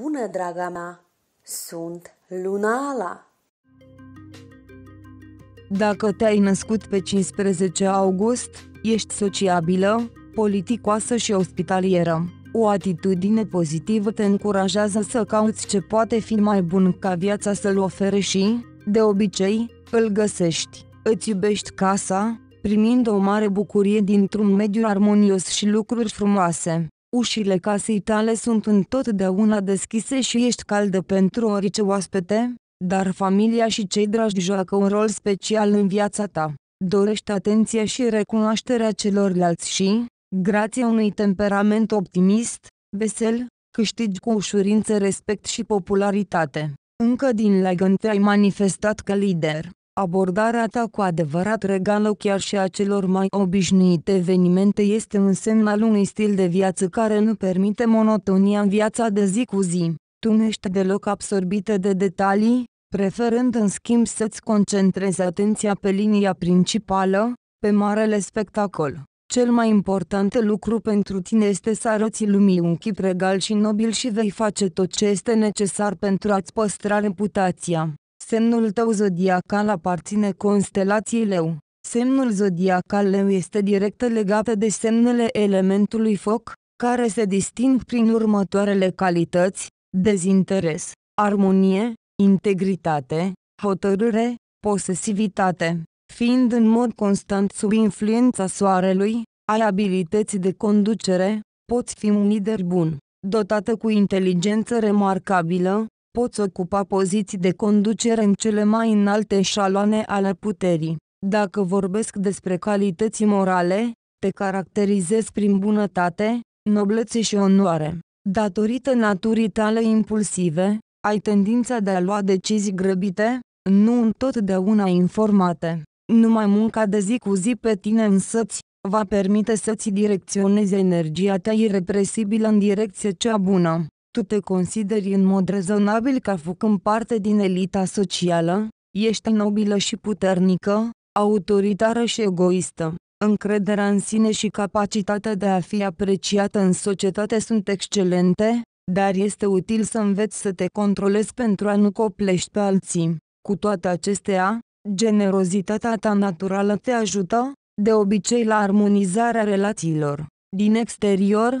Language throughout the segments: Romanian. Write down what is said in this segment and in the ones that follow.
bună, draga mea! Sunt Lunala! Dacă te-ai născut pe 15 august, ești sociabilă, politicoasă și ospitalieră. O atitudine pozitivă te încurajează să cauți ce poate fi mai bun ca viața să-l ofere și, de obicei, îl găsești. Îți iubești casa, primind o mare bucurie dintr-un mediu armonios și lucruri frumoase. Ușile casei tale sunt întotdeauna deschise și ești caldă pentru orice oaspete, dar familia și cei dragi joacă un rol special în viața ta. Dorești atenția și recunoașterea celorlalți și, grație unui temperament optimist, vesel, câștigi cu ușurință respect și popularitate. Încă din legăntă ai manifestat că lider. Abordarea ta cu adevărat regală chiar și a celor mai obișnuite evenimente este un semn al unui stil de viață care nu permite monotonia în viața de zi cu zi. Tu nu ești deloc absorbită de detalii, preferând în schimb să-ți concentrezi atenția pe linia principală, pe marele spectacol. Cel mai important lucru pentru tine este să arăți lumii un chip regal și nobil și vei face tot ce este necesar pentru a-ți păstra reputația. Semnul tău zodiacal aparține constelației leu. Semnul zodiacal leu este direct legat de semnele elementului foc, care se disting prin următoarele calități, dezinteres, armonie, integritate, hotărâre, posesivitate. Fiind în mod constant sub influența soarelui, ai abilități de conducere, poți fi un lider bun, dotată cu inteligență remarcabilă, poți ocupa poziții de conducere în cele mai înalte șaloane ale puterii. Dacă vorbesc despre calități morale, te caracterizezi prin bunătate, noblețe și onoare. Datorită naturii tale impulsive, ai tendința de a lua decizii grăbite, nu întotdeauna informate. Numai munca de zi cu zi pe tine însăți, va permite să-ți direcționezi energia ta irepresibilă în direcție cea bună. Tu te consideri în mod rezonabil ca făcând parte din elita socială? Ești nobilă și puternică, autoritară și egoistă. Încrederea în sine și capacitatea de a fi apreciată în societate sunt excelente, dar este util să înveți să te controlezi pentru a nu coplești pe alții. Cu toate acestea, generozitatea ta naturală te ajută, de obicei, la armonizarea relațiilor. Din exterior,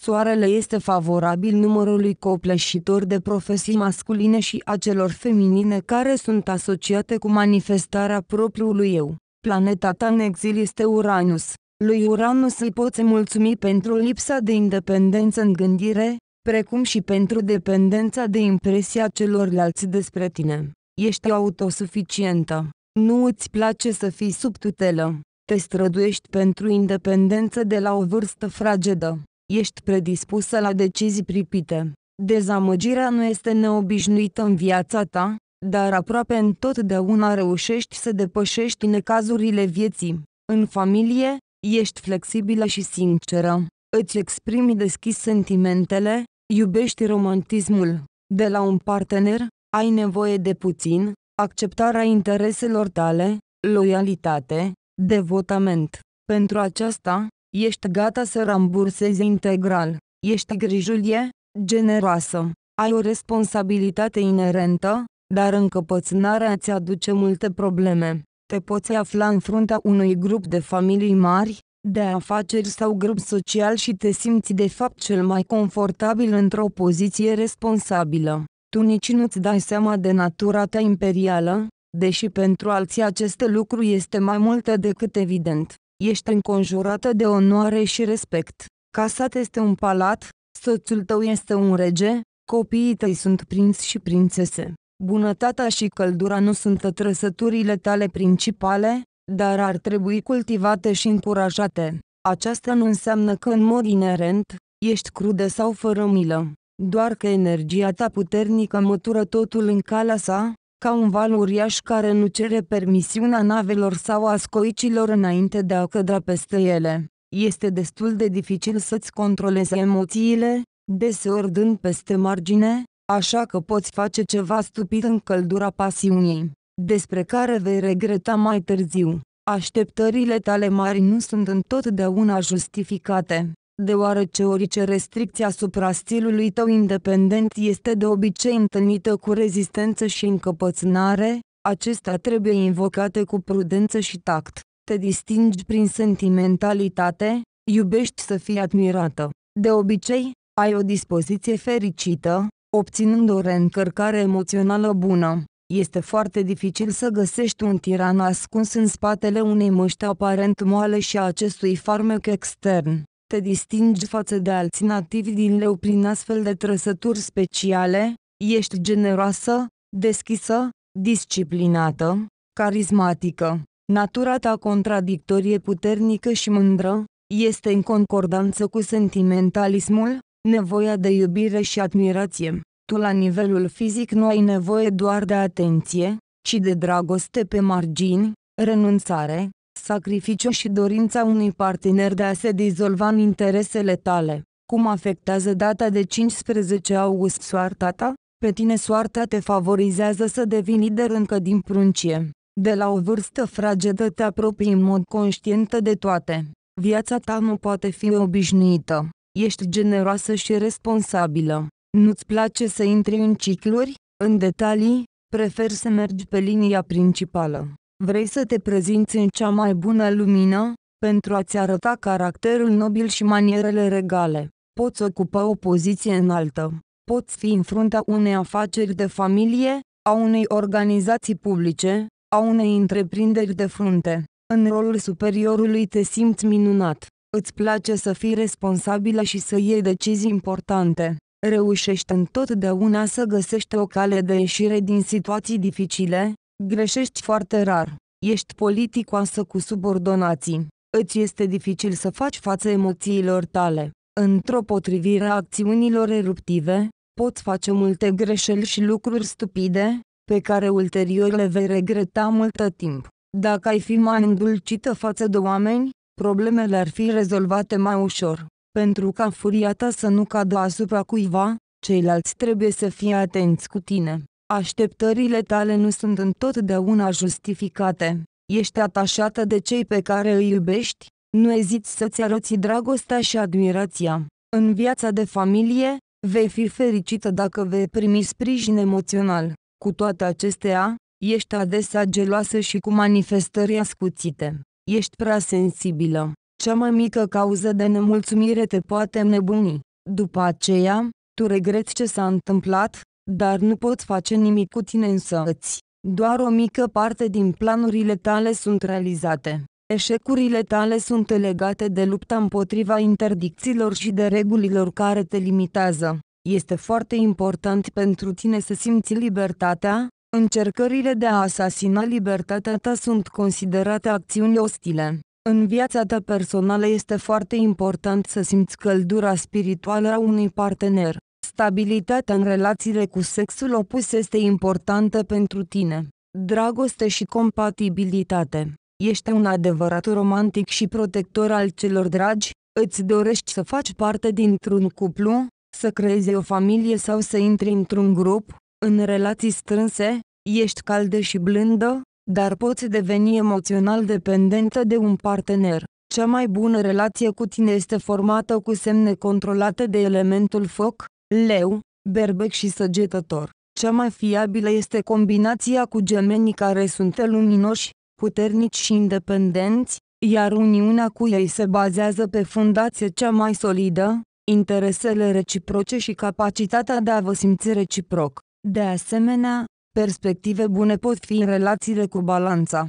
Soarele este favorabil numărului copleșitor de profesii masculine și a celor feminine care sunt asociate cu manifestarea propriului eu. Planeta ta în exil este Uranus. Lui Uranus îi poți mulțumi pentru lipsa de independență în gândire, precum și pentru dependența de impresia celorlalți despre tine. Ești autosuficientă. Nu îți place să fii sub tutelă. Te străduiești pentru independență de la o vârstă fragedă. Ești predispusă la decizii pripite. Dezamăgirea nu este neobișnuită în viața ta, dar aproape întotdeauna reușești să depășești necazurile vieții. În familie, ești flexibilă și sinceră. Îți exprimi deschis sentimentele, iubești romantismul. De la un partener, ai nevoie de puțin, acceptarea intereselor tale, loialitate, devotament. Pentru aceasta, Ești gata să rambursezi integral. Ești grijulie, generoasă. Ai o responsabilitate inerentă, dar încăpățânarea îți aduce multe probleme. Te poți afla în fruntea unui grup de familii mari, de afaceri sau grup social și te simți de fapt cel mai confortabil într-o poziție responsabilă. Tu nici nu-ți dai seama de natura ta imperială, deși pentru alții acest lucru este mai mult decât evident. Ești înconjurată de onoare și respect. Casa ta este un palat, soțul tău este un rege, copiii tăi sunt prinți și prințese. Bunătatea și căldura nu sunt trăsăturile tale principale, dar ar trebui cultivate și încurajate. Aceasta nu înseamnă că în mod inerent, ești crudă sau fără milă, doar că energia ta puternică mătură totul în calea sa, ca un val uriaș care nu cere permisiunea navelor sau a scoicilor înainte de a cădra peste ele. Este destul de dificil să-ți controlezi emoțiile, deseori dând peste margine, așa că poți face ceva stupid în căldura pasiunii, despre care vei regreta mai târziu. Așteptările tale mari nu sunt întotdeauna justificate deoarece orice restricție asupra stilului tău independent este de obicei întâlnită cu rezistență și încăpățânare, acestea trebuie invocate cu prudență și tact. Te distingi prin sentimentalitate, iubești să fii admirată. De obicei, ai o dispoziție fericită, obținând o reîncărcare emoțională bună. Este foarte dificil să găsești un tiran ascuns în spatele unei măști aparent moale și a acestui farmec extern. Te distingi față de alții nativi din leu prin astfel de trăsături speciale, ești generoasă, deschisă, disciplinată, carismatică. Natura ta contradictorie puternică și mândră, este în concordanță cu sentimentalismul, nevoia de iubire și admirație. Tu la nivelul fizic nu ai nevoie doar de atenție, ci de dragoste pe margini, renunțare, sacrificiu și dorința unui partener de a se dizolva în interesele tale. Cum afectează data de 15 august soarta ta? Pe tine soarta te favorizează să devii lider încă din pruncie. De la o vârstă fragedă te apropii în mod conștientă de toate. Viața ta nu poate fi obișnuită. Ești generoasă și responsabilă. Nu-ți place să intri în cicluri, în detalii, prefer să mergi pe linia principală. Vrei să te prezinți în cea mai bună lumină? Pentru a-ți arăta caracterul nobil și manierele regale, poți ocupa o poziție înaltă. Poți fi în fruntea unei afaceri de familie, a unei organizații publice, a unei întreprinderi de frunte. În rolul superiorului te simți minunat. Îți place să fii responsabilă și să iei decizii importante. Reușești întotdeauna să găsești o cale de ieșire din situații dificile, Greșești foarte rar. Ești politicoasă cu subordonații. Îți este dificil să faci față emoțiilor tale. Într-o potrivire a acțiunilor eruptive, poți face multe greșeli și lucruri stupide, pe care ulterior le vei regreta multă timp. Dacă ai fi mai îndulcită față de oameni, problemele ar fi rezolvate mai ușor. Pentru ca furia ta să nu cadă asupra cuiva, ceilalți trebuie să fie atenți cu tine. Așteptările tale nu sunt întotdeauna justificate. Ești atașată de cei pe care îi iubești, nu eziți să-ți arăți dragostea și admirația. În viața de familie, vei fi fericită dacă vei primi sprijin emoțional. Cu toate acestea, ești adesea geloasă și cu manifestări ascuțite. Ești prea sensibilă. Cea mai mică cauză de nemulțumire te poate nebuni. După aceea, tu regreți ce s-a întâmplat, dar nu poți face nimic cu tine însăți. Doar o mică parte din planurile tale sunt realizate. Eșecurile tale sunt legate de lupta împotriva interdicțiilor și de regulilor care te limitează. Este foarte important pentru tine să simți libertatea. Încercările de a asasina libertatea ta sunt considerate acțiuni ostile. În viața ta personală este foarte important să simți căldura spirituală a unui partener. Stabilitatea în relațiile cu sexul opus este importantă pentru tine. Dragoste și compatibilitate. Ești un adevărat romantic și protector al celor dragi, îți dorești să faci parte dintr-un cuplu, să creezi o familie sau să intri într-un grup, în relații strânse, ești caldă și blândă, dar poți deveni emoțional dependentă de un partener. Cea mai bună relație cu tine este formată cu semne controlate de elementul foc, leu, berbec și săgetător. Cea mai fiabilă este combinația cu gemenii care sunt luminoși, puternici și independenți, iar uniunea cu ei se bazează pe fundație cea mai solidă, interesele reciproce și capacitatea de a vă simți reciproc. De asemenea, perspective bune pot fi în relațiile cu balanța.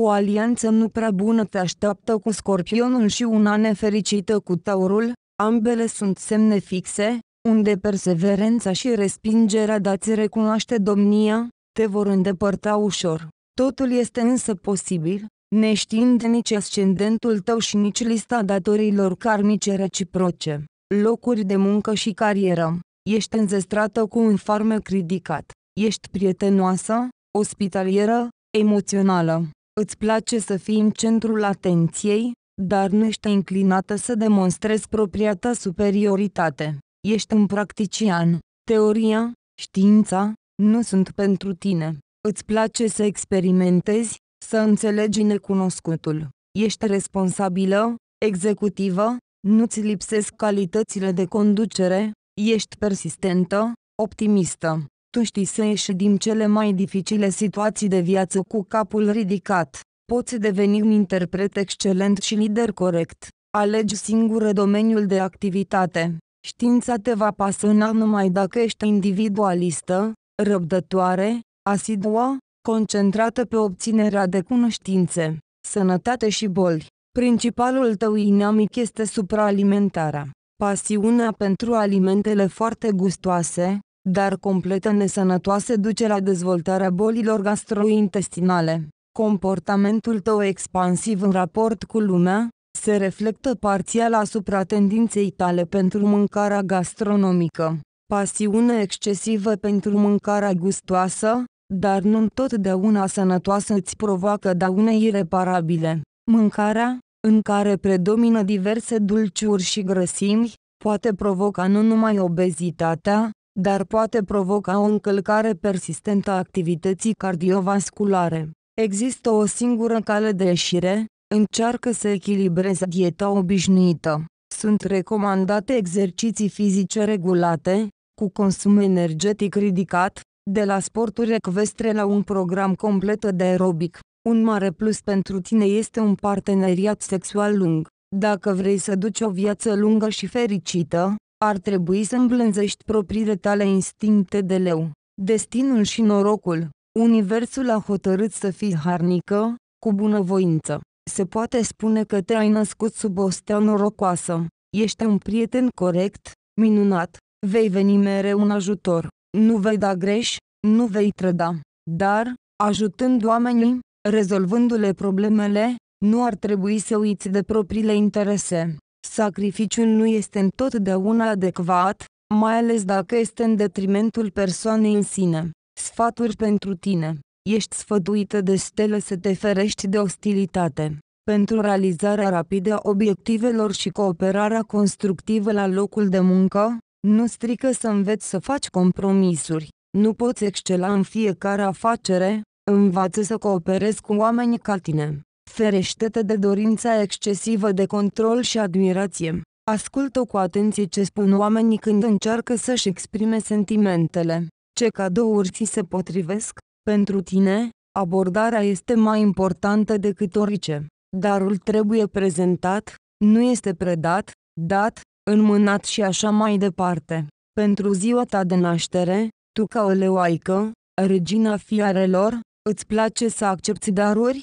o alianță nu prea bună te așteaptă cu scorpionul și una nefericită cu taurul, ambele sunt semne fixe, unde perseverența și respingerea dați recunoaște domnia, te vor îndepărta ușor. Totul este însă posibil, neștiind nici ascendentul tău și nici lista datorilor karmice reciproce, locuri de muncă și carieră. Ești înzestrată cu un farmec ridicat. Ești prietenoasă, ospitalieră, emoțională. Îți place să fii în centrul atenției, dar nu ești înclinată să demonstrezi propria ta superioritate. Ești un practician. Teoria, știința, nu sunt pentru tine. Îți place să experimentezi, să înțelegi necunoscutul. Ești responsabilă, executivă, nu-ți lipsesc calitățile de conducere, ești persistentă, optimistă tu știi să ieși din cele mai dificile situații de viață cu capul ridicat. Poți deveni un interpret excelent și lider corect. Alegi singură domeniul de activitate. Știința te va pasăna numai dacă ești individualistă, răbdătoare, asidua, concentrată pe obținerea de cunoștințe, sănătate și boli. Principalul tău inamic este supraalimentarea. Pasiunea pentru alimentele foarte gustoase, dar completă nesănătoase duce la dezvoltarea bolilor gastrointestinale. Comportamentul tău expansiv în raport cu lumea, se reflectă parțial asupra tendinței tale pentru mâncarea gastronomică. Pasiune excesivă pentru mâncarea gustoasă, dar nu întotdeauna sănătoasă îți provoacă daune ireparabile. Mâncarea, în care predomină diverse dulciuri și grăsimi, poate provoca nu numai obezitatea, dar poate provoca o încălcare persistentă a activității cardiovasculare. Există o singură cale de ieșire, încearcă să echilibreze dieta obișnuită. Sunt recomandate exerciții fizice regulate, cu consum energetic ridicat, de la sporturi ecvestre la un program complet de aerobic. Un mare plus pentru tine este un parteneriat sexual lung. Dacă vrei să duci o viață lungă și fericită, ar trebui să îmblânzești propriile tale instincte de leu, destinul și norocul. Universul a hotărât să fii harnică, cu bunăvoință. Se poate spune că te-ai născut sub o stea norocoasă. Ești un prieten corect, minunat. Vei veni mereu un ajutor. Nu vei da greș, nu vei trăda. Dar, ajutând oamenii, rezolvându-le problemele, nu ar trebui să uiți de propriile interese. Sacrificiul nu este întotdeauna adecvat, mai ales dacă este în detrimentul persoanei în sine. Sfaturi pentru tine. Ești sfăduită de stele să te ferești de ostilitate. Pentru realizarea rapidă a obiectivelor și cooperarea constructivă la locul de muncă, nu strică să înveți să faci compromisuri. Nu poți excela în fiecare afacere, învață să cooperezi cu oameni ca tine. Ferește-te de dorința excesivă de control și admirație. Ascultă cu atenție ce spun oamenii când încearcă să-și exprime sentimentele. Ce cadouri ți se potrivesc? Pentru tine, abordarea este mai importantă decât orice. Darul trebuie prezentat, nu este predat, dat, înmânat și așa mai departe. Pentru ziua ta de naștere, tu ca o leoaică, regina fiarelor, îți place să accepti daruri?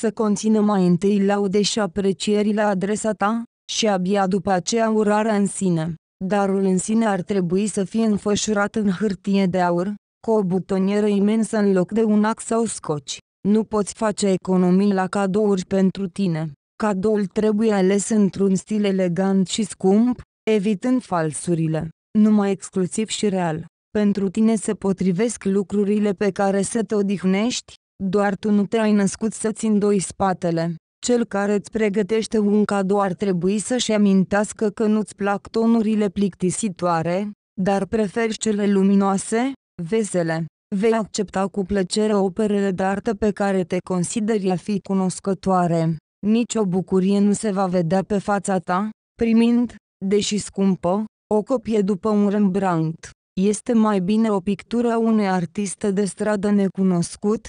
să conțină mai întâi laude și aprecieri la adresa ta, și abia după aceea urarea în sine. Darul în sine ar trebui să fie înfășurat în hârtie de aur, cu o butonieră imensă în loc de un ax sau scoci. Nu poți face economii la cadouri pentru tine. Cadoul trebuie ales într-un stil elegant și scump, evitând falsurile, numai exclusiv și real. Pentru tine se potrivesc lucrurile pe care să te odihnești, doar tu nu te-ai născut să-ți îndoi spatele. Cel care îți pregătește un cadou ar trebui să-și amintească că nu-ți plac tonurile plictisitoare, dar preferi cele luminoase, vesele. Vei accepta cu plăcere operele de artă pe care te consideri a fi cunoscătoare. Nici o bucurie nu se va vedea pe fața ta, primind, deși scumpă, o copie după un Rembrandt. Este mai bine o pictură a unei artiste de stradă necunoscut,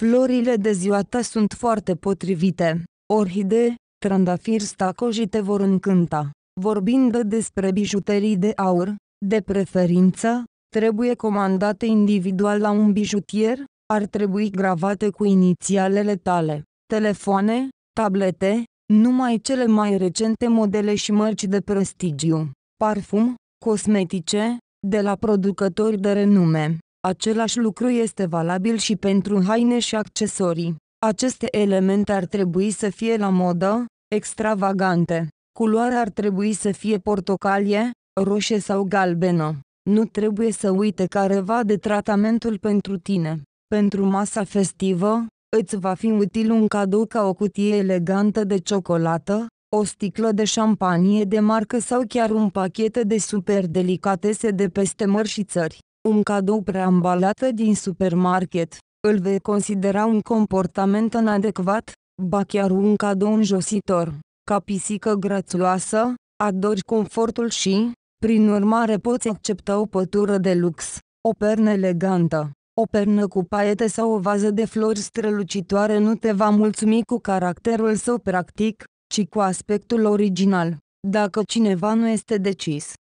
Florile de ziua ta sunt foarte potrivite. Orhidee, trandafiri stacoji te vor încânta. Vorbind despre bijuterii de aur, de preferință, trebuie comandate individual la un bijutier, ar trebui gravate cu inițialele tale. Telefoane, tablete, numai cele mai recente modele și mărci de prestigiu. Parfum, cosmetice, de la producători de renume. Același lucru este valabil și pentru haine și accesorii. Aceste elemente ar trebui să fie la modă, extravagante. Culoarea ar trebui să fie portocalie, roșie sau galbenă. Nu trebuie să uite careva de tratamentul pentru tine. Pentru masa festivă, îți va fi util un cadou ca o cutie elegantă de ciocolată, o sticlă de șampanie de marcă sau chiar un pachet de super delicatese de peste mări și țări un cadou preambalată din supermarket, îl vei considera un comportament inadecvat, ba chiar un cadou înjositor. Ca pisică grațioasă, adori confortul și, prin urmare poți accepta o pătură de lux, o pernă elegantă, o pernă cu paiete sau o vază de flori strălucitoare nu te va mulțumi cu caracterul său practic, ci cu aspectul original. Dacă cineva nu este decis